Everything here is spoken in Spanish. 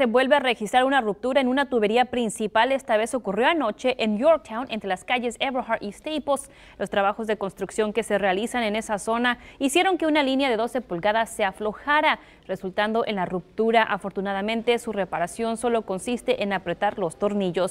se vuelve a registrar una ruptura en una tubería principal. Esta vez ocurrió anoche en Yorktown, entre las calles Everhart y Staples. Los trabajos de construcción que se realizan en esa zona hicieron que una línea de 12 pulgadas se aflojara, resultando en la ruptura. Afortunadamente, su reparación solo consiste en apretar los tornillos.